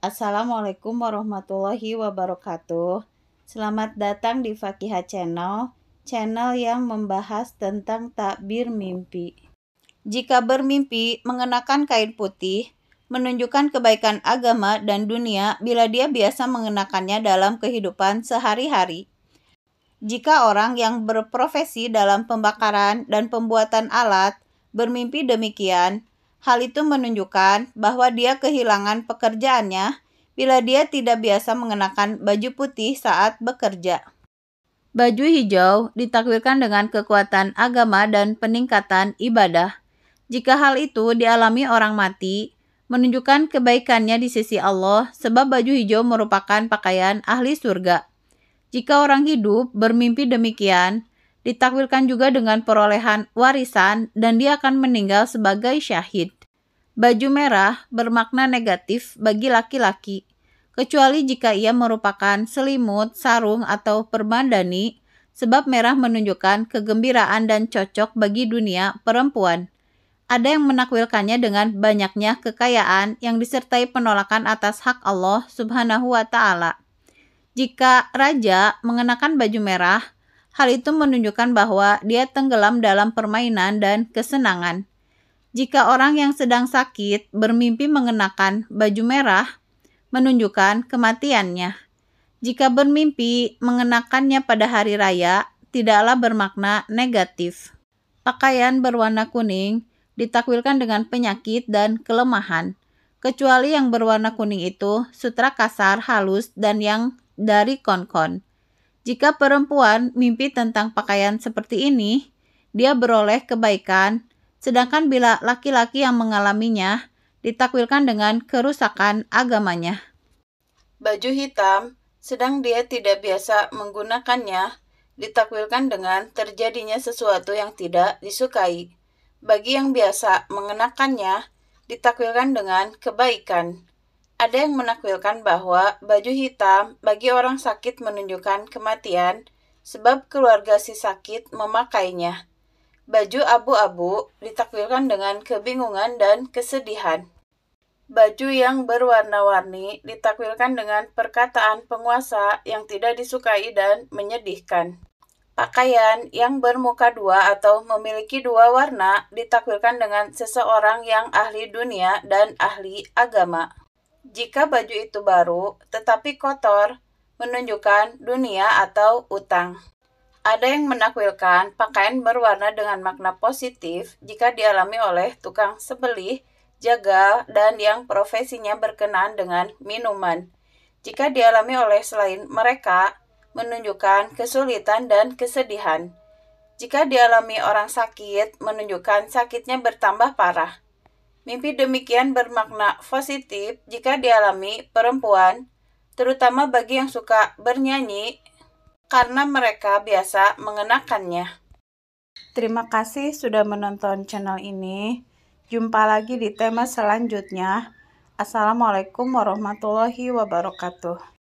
Assalamualaikum warahmatullahi wabarakatuh. Selamat datang di Fakihah Channel, channel yang membahas tentang takbir mimpi. Jika bermimpi mengenakan kain putih, menunjukkan kebaikan agama dan dunia bila dia biasa mengenakannya dalam kehidupan sehari-hari. Jika orang yang berprofesi dalam pembakaran dan pembuatan alat bermimpi demikian, Hal itu menunjukkan bahwa dia kehilangan pekerjaannya bila dia tidak biasa mengenakan baju putih saat bekerja. Baju hijau ditakwilkan dengan kekuatan agama dan peningkatan ibadah. Jika hal itu dialami orang mati, menunjukkan kebaikannya di sisi Allah sebab baju hijau merupakan pakaian ahli surga. Jika orang hidup bermimpi demikian, ditakwilkan juga dengan perolehan warisan dan dia akan meninggal sebagai syahid. Baju merah bermakna negatif bagi laki-laki, kecuali jika ia merupakan selimut, sarung, atau permandani, sebab merah menunjukkan kegembiraan dan cocok bagi dunia perempuan. Ada yang menakwilkannya dengan banyaknya kekayaan yang disertai penolakan atas hak Allah Subhanahu wa Ta'ala. Jika raja mengenakan baju merah, Hal itu menunjukkan bahwa dia tenggelam dalam permainan dan kesenangan. Jika orang yang sedang sakit bermimpi mengenakan baju merah, menunjukkan kematiannya. Jika bermimpi mengenakannya pada hari raya, tidaklah bermakna negatif. Pakaian berwarna kuning ditakwilkan dengan penyakit dan kelemahan, kecuali yang berwarna kuning itu sutra kasar halus dan yang dari konkon. -kon. Jika perempuan mimpi tentang pakaian seperti ini, dia beroleh kebaikan, sedangkan bila laki-laki yang mengalaminya ditakwilkan dengan kerusakan agamanya. Baju hitam, sedang dia tidak biasa menggunakannya, ditakwilkan dengan terjadinya sesuatu yang tidak disukai. Bagi yang biasa mengenakannya, ditakwilkan dengan kebaikan. Ada yang menakwilkan bahwa baju hitam bagi orang sakit menunjukkan kematian sebab keluarga si sakit memakainya. Baju abu-abu ditakwilkan dengan kebingungan dan kesedihan. Baju yang berwarna-warni ditakwilkan dengan perkataan penguasa yang tidak disukai dan menyedihkan. Pakaian yang bermuka dua atau memiliki dua warna ditakwilkan dengan seseorang yang ahli dunia dan ahli agama. Jika baju itu baru tetapi kotor, menunjukkan dunia atau utang. Ada yang menakwilkan pakaian berwarna dengan makna positif jika dialami oleh tukang sebelih, jaga, dan yang profesinya berkenaan dengan minuman. Jika dialami oleh selain mereka, menunjukkan kesulitan dan kesedihan. Jika dialami orang sakit, menunjukkan sakitnya bertambah parah. Mimpi demikian bermakna positif jika dialami perempuan, terutama bagi yang suka bernyanyi, karena mereka biasa mengenakannya. Terima kasih sudah menonton channel ini. Jumpa lagi di tema selanjutnya. Assalamualaikum warahmatullahi wabarakatuh.